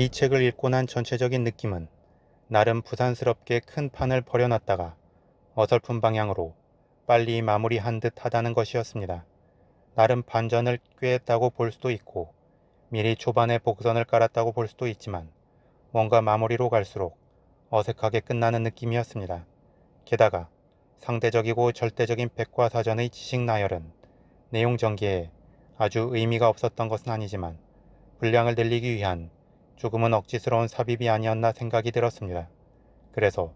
이 책을 읽고 난 전체적인 느낌은 나름 부산스럽게 큰 판을 버려놨다가 어설픈 방향으로 빨리 마무리한 듯 하다는 것이었습니다. 나름 반전을 꾀했다고 볼 수도 있고 미리 초반에 복선을 깔았다고 볼 수도 있지만 뭔가 마무리로 갈수록 어색하게 끝나는 느낌이었습니다. 게다가 상대적이고 절대적인 백과사전의 지식 나열은 내용 전개에 아주 의미가 없었던 것은 아니지만 분량을 늘리기 위한 죽음은 억지스러운 삽입이 아니었나 생각이 들었습니다. 그래서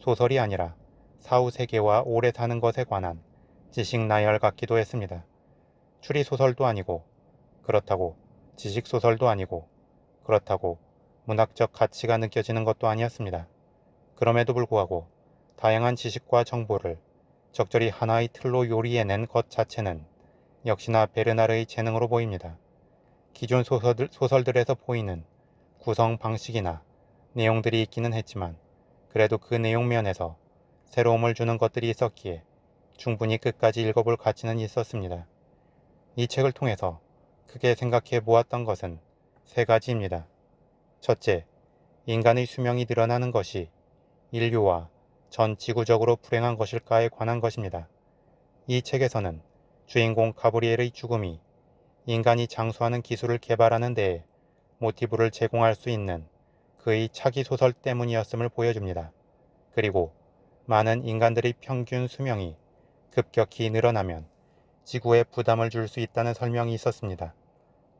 소설이 아니라 사후 세계와 오래 사는 것에 관한 지식 나열 같기도 했습니다. 추리 소설도 아니고 그렇다고 지식 소설도 아니고 그렇다고 문학적 가치가 느껴지는 것도 아니었습니다. 그럼에도 불구하고 다양한 지식과 정보를 적절히 하나의 틀로 요리해낸 것 자체는 역시나 베르나르의 재능으로 보입니다. 기존 소설들, 소설들에서 보이는 구성 방식이나 내용들이 있기는 했지만 그래도 그 내용면에서 새로움을 주는 것들이 있었기에 충분히 끝까지 읽어볼 가치는 있었습니다. 이 책을 통해서 크게 생각해 보았던 것은 세 가지입니다. 첫째, 인간의 수명이 늘어나는 것이 인류와 전 지구적으로 불행한 것일까에 관한 것입니다. 이 책에서는 주인공 가브리엘의 죽음이 인간이 장수하는 기술을 개발하는 데에 모티브를 제공할 수 있는 그의 차기 소설 때문이었음을 보여줍니다. 그리고 많은 인간들의 평균 수명이 급격히 늘어나면 지구에 부담을 줄 수 있다는 설명이 있었습니다.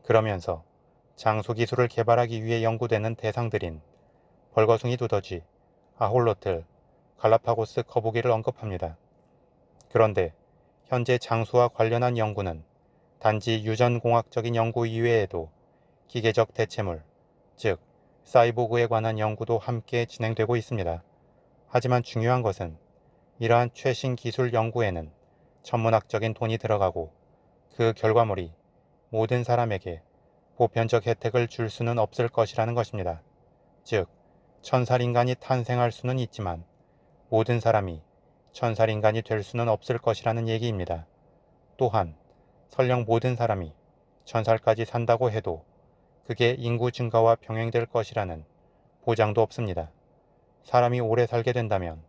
그러면서 장소 기술을 개발하기 위해 연구되는 대상들인 벌거숭이 두더지, 아홀로틀, 갈라파고스 거북이를 언급합니다. 그런데 현재 장수와 관련한 연구는 단지 유전공학적인 연구 이외에도 기계적 대체물, 즉 사이보그에 관한 연구도 함께 진행되고 있습니다. 하지만 중요한 것은 이러한 최신 기술 연구에는 천문학적인 돈이 들어가고 그 결과물이 모든 사람에게 보편적 혜택을 줄 수는 없을 것이라는 것입니다. 즉, 천살인간이 탄생할 수는 있지만 모든 사람이 천살인간이 될 수는 없을 것이라는 얘기입니다. 또한 설령 모든 사람이 천살까지 산다고 해도 그게 인구 증가와 병행될 것이라는 보장도 없습니다. 사람이 오래 살게 된다면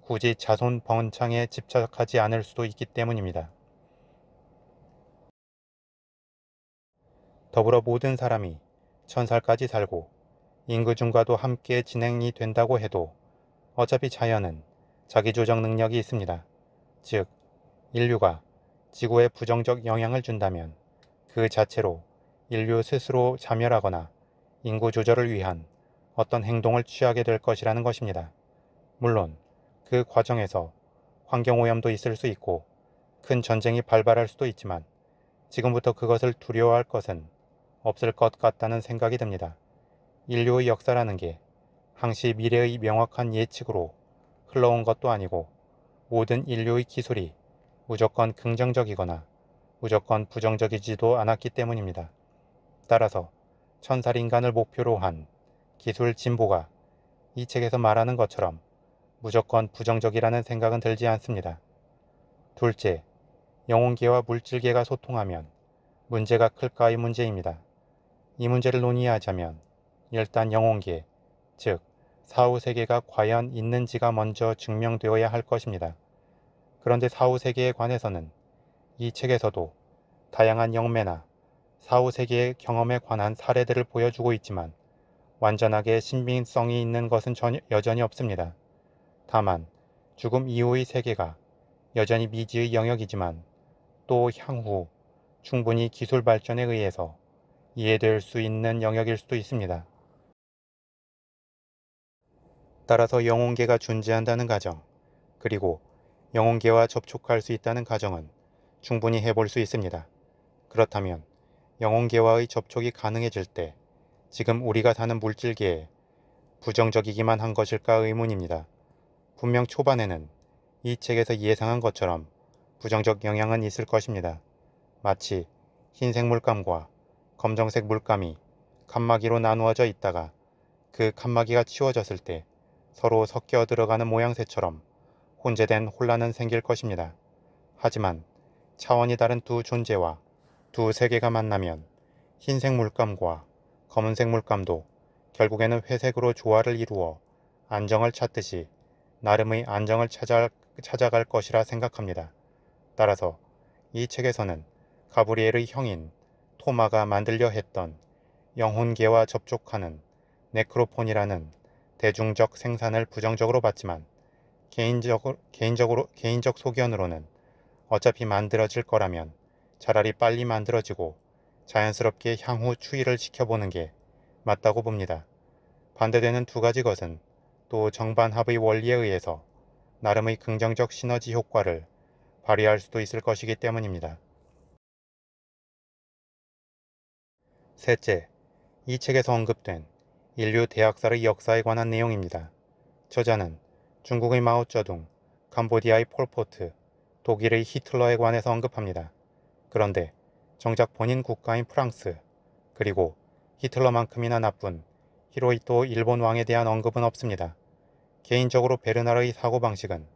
굳이 자손 번창에 집착하지 않을 수도 있기 때문입니다. 더불어 모든 사람이 천살까지 살고 인구 증가도 함께 진행이 된다고 해도 어차피 자연은 자기 조정 능력이 있습니다. 즉, 인류가 지구에 부정적 영향을 준다면 그 자체로 인류 스스로 자멸하거나 인구 조절을 위한 어떤 행동을 취하게 될 것이라는 것입니다. 물론 그 과정에서 환경오염도 있을 수 있고 큰 전쟁이 발발할 수도 있지만 지금부터 그것을 두려워할 것은 없을 것 같다는 생각이 듭니다. 인류의 역사라는 게 항시 미래의 명확한 예측으로 흘러온 것도 아니고 모든 인류의 기술이 무조건 긍정적이거나 무조건 부정적이지도 않았기 때문입니다. 따라서 천살인간을 목표로 한 기술 진보가 이 책에서 말하는 것처럼 무조건 부정적이라는 생각은 들지 않습니다. 둘째, 영혼계와 물질계가 소통하면 문제가 클까의 문제입니다. 이 문제를 논의하자면 일단 영혼계, 즉 사후세계가 과연 있는지가 먼저 증명되어야 할 것입니다. 그런데 사후세계에 관해서는 이 책에서도 다양한 영매나 사후 세계의 경험에 관한 사례들을 보여주고 있지만 완전하게 신빙성이 있는 것은 전혀, 여전히 없습니다. 다만 죽음 이후의 세계가 여전히 미지의 영역이지만 또 향후 충분히 기술 발전에 의해서 이해될 수 있는 영역일 수도 있습니다. 따라서 영혼계가 존재한다는 가정, 그리고 영혼계와 접촉할 수 있다는 가정은 충분히 해볼 수 있습니다. 그렇다면 영혼계와의 접촉이 가능해질 때 지금 우리가 사는 물질계에 부정적이기만 한 것일까 의문입니다. 분명 초반에는 이 책에서 예상한 것처럼 부정적 영향은 있을 것입니다. 마치 흰색 물감과 검정색 물감이 칸막이로 나누어져 있다가 그 칸막이가 치워졌을 때 서로 섞여 들어가는 모양새처럼 혼재된 혼란은 생길 것입니다. 하지만 차원이 다른 두 존재와 두 세계가 만나면 흰색 물감과 검은색 물감도 결국에는 회색으로 조화를 이루어 안정을 찾듯이 나름의 안정을 찾아, 찾아갈 것이라 생각합니다. 따라서 이 책에서는 가브리엘의 형인 토마가 만들려 했던 영혼계와 접촉하는 네크로폰이라는 대중적 생산을 부정적으로 봤지만 개인적 개인적으로, 개인적 소견으로는 어차피 만들어질 거라면 차라리 빨리 만들어지고 자연스럽게 향후 추이를 지켜보는 게 맞다고 봅니다. 반대되는 두 가지 것은 또 정반합의 원리에 의해서 나름의 긍정적 시너지 효과를 발휘할 수도 있을 것이기 때문입니다. 셋째, 이 책에서 언급된 인류 대학살의 역사에 관한 내용입니다. 저자는 중국의 마오쩌둥, 캄보디아의 폴포트, 독일의 히틀러에 관해서 언급합니다. 그런데 정작 본인 국가인 프랑스 그리고 히틀러만큼이나 나쁜 히로이토 일본 왕에 대한 언급은 없습니다. 개인적으로 베르나르의 사고방식은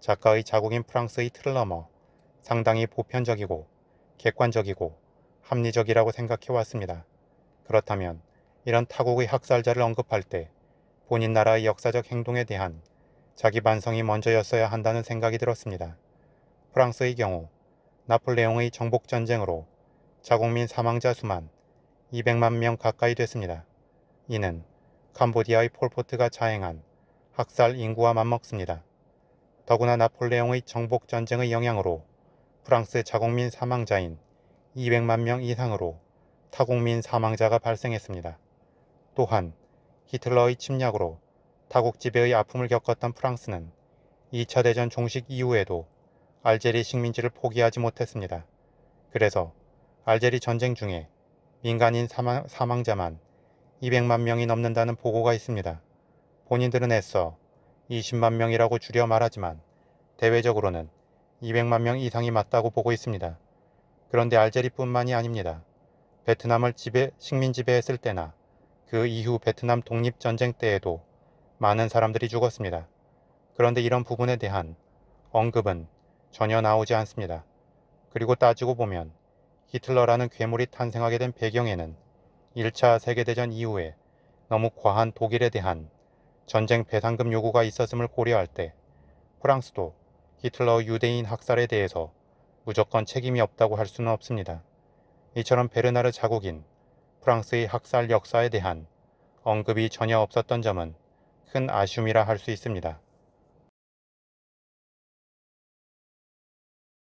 작가의 자국인 프랑스의 틀을 넘어 상당히 보편적이고 객관적이고 합리적이라고 생각해왔습니다. 그렇다면 이런 타국의 학살자를 언급할 때 본인 나라의 역사적 행동에 대한 자기 반성이 먼저였어야 한다는 생각이 들었습니다. 프랑스의 경우 나폴레옹의 정복전쟁으로 자국민 사망자 수만 200만 명 가까이 됐습니다. 이는 캄보디아의 폴포트가 자행한 학살 인구와 맞먹습니다. 더구나 나폴레옹의 정복전쟁의 영향으로 프랑스 자국민 사망자인 200만 명 이상으로 타국민 사망자가 발생했습니다. 또한 히틀러의 침략으로 타국 지배의 아픔을 겪었던 프랑스는 2차 대전 종식 이후에도 알제리 식민지를 포기하지 못했습니다. 그래서 알제리 전쟁 중에 민간인 사망, 사망자만 200만 명이 넘는다는 보고가 있습니다. 본인들은 애써 20만 명이라고 줄여 말하지만 대외적으로는 200만 명 이상이 맞다고 보고 있습니다. 그런데 알제리뿐만이 아닙니다. 베트남을 지배, 식민 지배했을 때나 그 이후 베트남 독립전쟁 때에도 많은 사람들이 죽었습니다. 그런데 이런 부분에 대한 언급은 전혀 나오지 않습니다. 그리고 따지고 보면 히틀러라는 괴물이 탄생하게 된 배경에는 1차 세계대전 이후에 너무 과한 독일에 대한 전쟁 배상금 요구가 있었음을 고려할 때 프랑스도 히틀러 유대인 학살에 대해서 무조건 책임이 없다고 할 수는 없습니다. 이처럼 베르나르 자국인 프랑스의 학살 역사에 대한 언급이 전혀 없었던 점은 큰 아쉬움이라 할 수 있습니다.